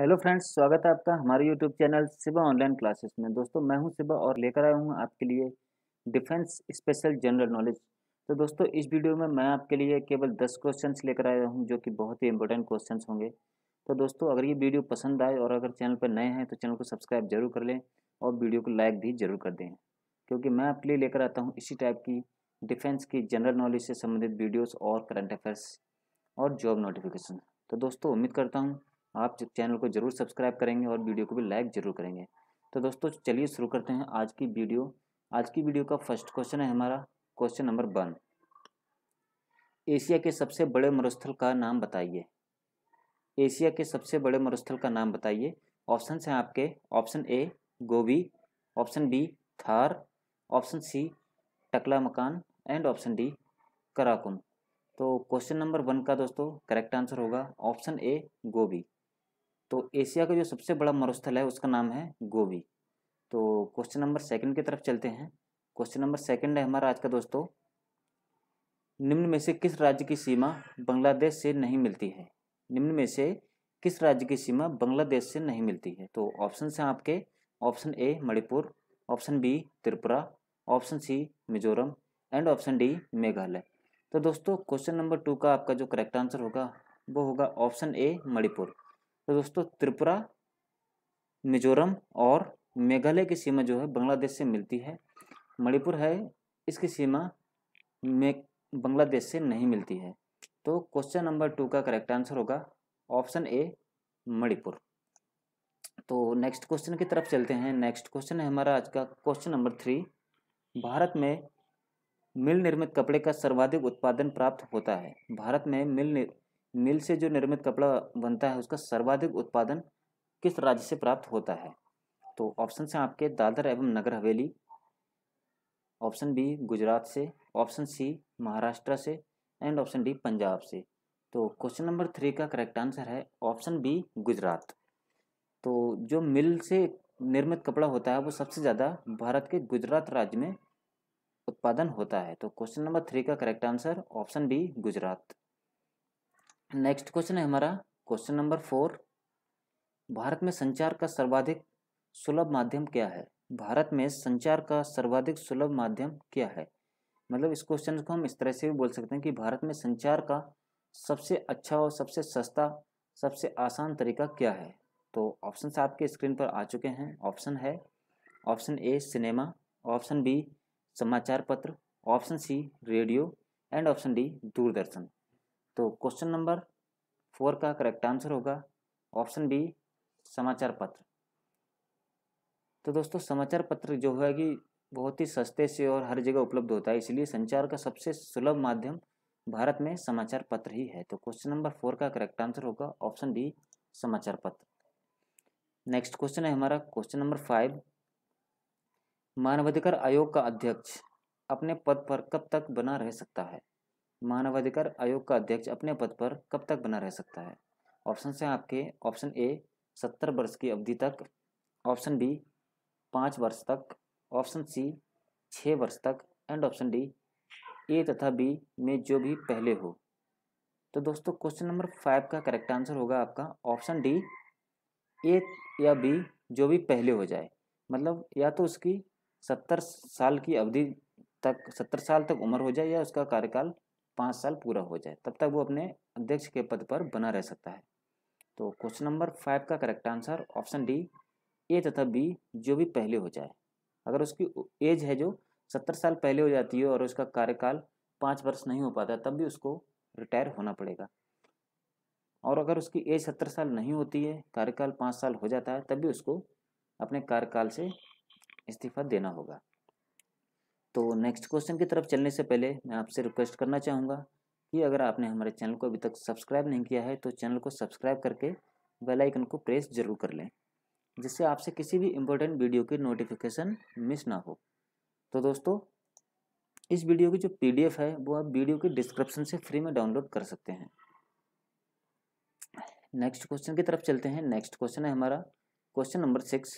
hello friends स्वागत है आपका हमारे YouTube channel Siva online classes में दोस्तों मैं हूं सिवा और लेकर आया हूं आपके लिए डिफेंस स्पेशल जनरल नॉलेज तो दोस्तों इस वीडियो में मैं आपके लिए केवल दस क्वेश्चंस लेकर आया हूं जो कि बहुत ही इंपॉर्टेंट क्वेश्चंस होंगे तो दोस्तों अगर ये वीडियो पसंद आए और अगर चैनल पर नए हैं तो चैनल को सब्सक्राइब जरूर कर लें और वीडियो को लाइक भी जरूर कर दें क्योंकि मैं आपके लिए लेकर आता हूँ इसी टाइप की डिफेंस की जनरल नॉलेज से संबंधित वीडियोज़ और करंट अफेयर्स और जॉब नोटिफिकेशन तो दोस्तों उम्मीद करता हूँ आप चैनल को जरूर सब्सक्राइब करेंगे और वीडियो को भी लाइक जरूर करेंगे तो दोस्तों चलिए शुरू करते हैं आज की वीडियो आज की वीडियो का फर्स्ट क्वेश्चन है हमारा क्वेश्चन नंबर वन एशिया के सबसे बड़े मरुस्थल का नाम बताइए एशिया के सबसे बड़े मरुस्थल का नाम बताइए ऑप्शन हैं आपके ऑप्शन ए गोभी option B Thar option C टकला मकान एंड ऑप्शन डी कराकुन तो क्वेश्चन नंबर वन का दोस्तों करेक्ट आंसर होगा ऑप्शन ए गोभी तो एशिया का जो सबसे बड़ा मरुस्थल है उसका नाम है गोभी तो क्वेश्चन नंबर सेकंड की तरफ चलते हैं क्वेश्चन नंबर सेकंड है हमारा आज का दोस्तों निम्न में से किस राज्य की सीमा बांग्लादेश से नहीं मिलती है निम्न में से किस राज्य की सीमा बांग्लादेश से नहीं मिलती है तो ऑप्शन हैं आपके option A Manipur option B Tripura option C Mizoram and option D Meghalaya तो दोस्तों क्वेश्चन नंबर टू का आपका जो करेक्ट आंसर होगा वो होगा ऑप्शन ए मणिपुर तो दोस्तों त्रिपुरा मिजोरम और मेघालय की सीमा जो है बांग्लादेश से मिलती है मणिपुर है इसकी सीमा में बांग्लादेश से नहीं मिलती है तो क्वेश्चन नंबर टू का करेक्ट आंसर होगा ऑप्शन ए मणिपुर तो नेक्स्ट क्वेश्चन की तरफ चलते हैं नेक्स्ट क्वेश्चन है हमारा आज का क्वेश्चन नंबर थ्री भारत में मिल निर्मित कपड़े का सर्वाधिक उत्पादन प्राप्त होता है भारत में मिल मिल से जो निर्मित कपड़ा बनता है उसका सर्वाधिक उत्पादन किस राज्य से प्राप्त होता है तो ऑप्शन से आपके दादर एवं नगर हवेली ऑप्शन बी गुजरात से ऑप्शन सी महाराष्ट्र से एंड ऑप्शन डी पंजाब से तो क्वेश्चन नंबर थ्री का करेक्ट आंसर है ऑप्शन बी गुजरात तो जो मिल से निर्मित कपड़ा होता है वो सबसे ज़्यादा भारत के गुजरात राज्य में उत्पादन होता है तो क्वेश्चन नंबर थ्री का correct answer option B Gujarat next question है हमारा क्वेश्चन नंबर फोर भारत में संचार का सर्वाधिक सुलभ माध्यम क्या है भारत में संचार का सर्वाधिक सुलभ माध्यम क्या है मतलब इस क्वेश्चन को हम इस तरह से भी बोल सकते हैं कि भारत में संचार का सबसे अच्छा और सबसे सस्ता सबसे आसान तरीका क्या है तो ऑप्शन आपके स्क्रीन पर आ चुके हैं ऑप्शन है option A cinema option B समाचार पत्र option C radio and option D Doordarshan तो क्वेश्चन नंबर फोर का करेक्ट आंसर होगा ऑप्शन बी समाचार पत्र तो दोस्तों समाचार पत्र जो है कि बहुत ही सस्ते से और हर जगह उपलब्ध होता है इसलिए संचार का सबसे सुलभ माध्यम भारत में समाचार पत्र ही है तो क्वेश्चन नंबर फोर का करेक्ट आंसर होगा ऑप्शन डी समाचार पत्र नेक्स्ट क्वेश्चन है हमारा क्वेश्चन नंबर फाइव मानवाधिकार आयोग का अध्यक्ष अपने पद पर कब तक बना रह सकता है मानवाधिकार आयोग का अध्यक्ष अपने पद पर कब तक बना रह सकता है ऑप्शन से आपके ऑप्शन ए सत्तर वर्ष की अवधि तक ऑप्शन बी पाँच वर्ष तक ऑप्शन सी छः वर्ष तक एंड ऑप्शन डी ए तथा बी में जो भी पहले हो तो दोस्तों क्वेश्चन नंबर फाइव का करेक्ट आंसर होगा आपका ऑप्शन डी ए या बी जो भी पहले हो जाए मतलब या तो उसकी सत्तर साल की अवधि तक सत्तर साल तक उम्र हो जाए या उसका कार्यकाल पाँच साल पूरा हो जाए तब तक वो अपने अध्यक्ष के पद पर बना रह सकता है तो क्वेश्चन नंबर फाइव का correct answer option D A तथा बी जो भी पहले हो जाए अगर उसकी एज है जो सत्तर साल पहले हो जाती है और उसका कार्यकाल पाँच वर्ष नहीं हो पाता तब भी उसको रिटायर होना पड़ेगा और अगर उसकी एज सत्तर साल नहीं होती है कार्यकाल पाँच साल हो जाता है तब भी उसको अपने कार्यकाल से इस्तीफा देना होगा तो नेक्स्ट क्वेश्चन की तरफ चलने से पहले मैं आपसे रिक्वेस्ट करना चाहूँगा कि अगर आपने हमारे चैनल को अभी तक सब्सक्राइब नहीं किया है तो चैनल को सब्सक्राइब करके बेल आइकन को प्रेस जरूर कर लें जिससे आपसे किसी भी इम्पोर्टेंट वीडियो की नोटिफिकेशन मिस ना हो तो दोस्तों इस वीडियो की जो पीडीएफ है वो आप वीडियो के डिस्क्रिप्शन से फ्री में डाउनलोड कर सकते हैं नेक्स्ट क्वेश्चन की तरफ चलते हैं नेक्स्ट क्वेश्चन है हमारा क्वेश्चन नंबर सिक्स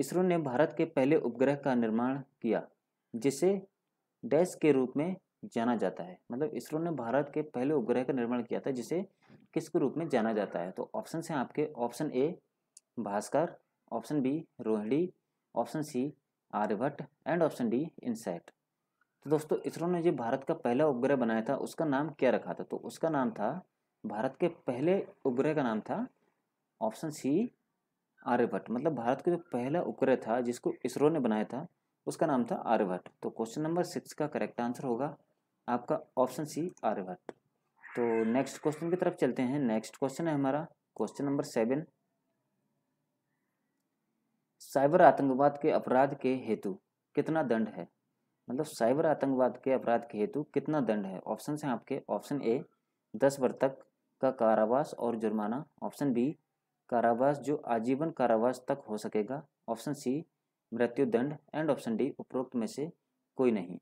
इसरो ने भारत के पहले उपग्रह का निर्माण किया जिसे डैश के रूप में जाना जाता है मतलब इसरो ने भारत के पहले उपग्रह का निर्माण किया था जिसे किसके रूप में जाना जाता है तो ऑप्शन हैं आपके option A Bhaskar option B Rohini option C Aryabhata and option D INSAT तो दोस्तों इसरो ने जो भारत का पहला उपग्रह बनाया था उसका नाम क्या रखा था तो उसका नाम था भारत के पहले उपग्रह का नाम था ऑप्शन सी आर्यभट्ट मतलब भारत का जो पहला उपग्रह था जिसको इसरो ने बनाया था उसका नाम था आर्यभट्ट तो क्वेश्चन नंबर सिक्स का करेक्ट आंसर होगा आपका ऑप्शन सी आर्यभट्ट तो नेक्स्ट क्वेश्चन की तरफ चलते हैं नेक्स्ट क्वेश्चन है हमारा क्वेश्चन नंबर सेवन साइबर आतंकवाद के अपराध के हेतु कितना दंड है मतलब साइबर आतंकवाद के अपराध के हेतु कितना दंड है ऑप्शन हैं आपके ऑप्शन ए दस वर्ष तक का कारावास और जुर्माना ऑप्शन बी कारावास जो आजीवन कारावास तक हो सकेगा ऑप्शन सी मृत्यु दंड एंड ऑप्शन डी उपरोक्त में से कोई नहीं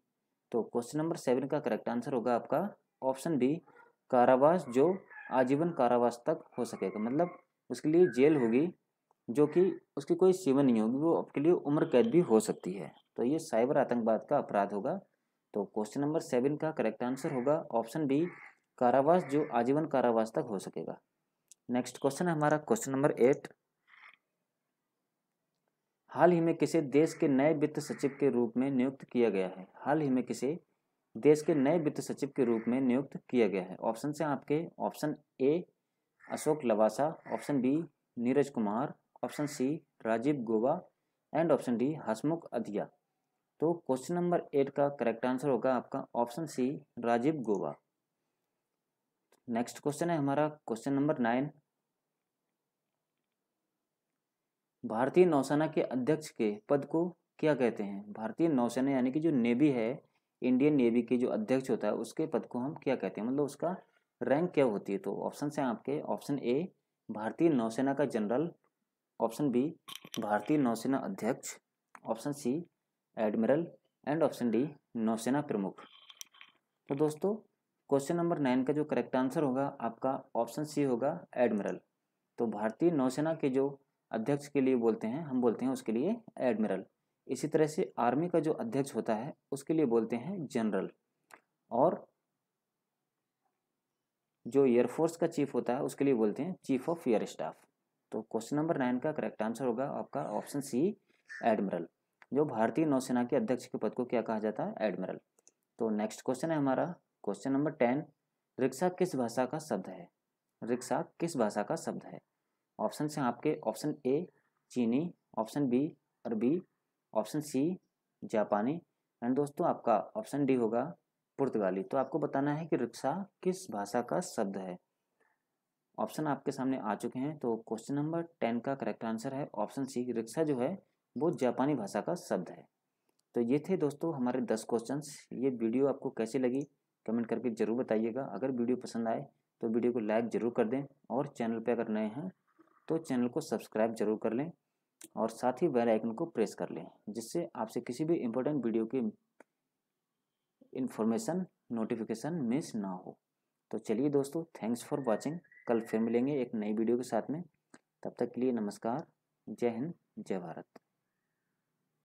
तो क्वेश्चन नंबर सेवन का करेक्ट आंसर होगा आपका ऑप्शन बी कारावास जो आजीवन कारावास तक हो सकेगा मतलब उसके लिए जेल होगी जो कि उसकी कोई सीमा नहीं होगी वो आपके लिए उम्र कैद भी हो सकती है तो ये साइबर आतंकवाद का अपराध होगा तो क्वेश्चन नंबर सेवन का करेक्ट आंसर होगा ऑप्शन बी कारावास जो आजीवन कारावास तक हो सकेगा नेक्स्ट क्वेश्चन है हमारा क्वेश्चन नंबर एट हाल ही में किसे देश के नए वित्त सचिव के रूप में नियुक्त किया गया है हाल ही में किसे देश के नए वित्त सचिव के रूप में नियुक्त किया गया है ऑप्शन से आपके option A Ashok Lavasa option B Neeraj Kumar option C Rajiv Gauba and option D Hasmukh Adhia तो क्वेश्चन नंबर एट का करेक्ट आंसर होगा आपका option C Rajiv Gauba next question है हमारा क्वेश्चन नंबर नाइन भारतीय नौसेना के अध्यक्ष के पद को क्या कहते हैं भारतीय नौसेना यानी कि जो नेवी है इंडियन नेवी के जो अध्यक्ष होता है उसके पद को हम क्या कहते हैं मतलब उसका रैंक क्या होती है तो ऑप्शन से आपके ऑप्शन ए भारतीय नौसेना का जनरल ऑप्शन बी भारतीय नौसेना अध्यक्ष option C admiral and option D नौसेना प्रमुख तो दोस्तों क्वेश्चन नंबर नाइन का जो करेक्ट आंसर होगा आपका ऑप्शन सी होगा एडमिरल तो भारतीय नौसेना के जो अध्यक्ष के लिए बोलते हैं हम बोलते हैं उसके लिए एडमिरल इसी तरह से आर्मी का जो अध्यक्ष होता है उसके लिए बोलते हैं जनरल और जो एयरफोर्स का चीफ होता है उसके लिए बोलते हैं चीफ ऑफ एयर स्टाफ तो क्वेश्चन नंबर नाइन का करेक्ट आंसर होगा आपका ऑप्शन सी एडमिरल जो भारतीय नौसेना के अध्यक्ष के पद को क्या कहा जाता है एडमिरल तो नेक्स्ट क्वेश्चन है हमारा क्वेश्चन नंबर टेन रिक्शा किस भाषा का शब्द है रिक्शा किस भाषा का शब्द है ऑप्शन हैं आपके ऑप्शन ए चीनी ऑप्शन बी अरबी ऑप्शन सी जापानी एंड दोस्तों आपका ऑप्शन डी होगा पुर्तगाली तो आपको बताना है कि रिक्शा किस भाषा का शब्द है ऑप्शन आपके सामने आ चुके हैं तो क्वेश्चन नंबर टेन का करेक्ट आंसर है ऑप्शन सी रिक्शा जो है वो जापानी भाषा का शब्द है तो ये थे दोस्तों हमारे दस क्वेश्चन ये वीडियो आपको कैसी लगी कमेंट करके ज़रूर बताइएगा अगर वीडियो पसंद आए तो वीडियो को लाइक ज़रूर कर दें और चैनल पर अगर नए हैं तो चैनल को सब्सक्राइब जरूर कर लें और साथ ही बेल आइकन को प्रेस कर लें जिससे आपसे किसी भी इम्पोर्टेंट वीडियो की इन्फॉर्मेशन नोटिफिकेशन मिस ना हो तो चलिए दोस्तों थैंक्स फॉर वॉचिंग कल फिर मिलेंगे एक नई वीडियो के साथ में तब तक के लिए नमस्कार जय हिंद जय भारत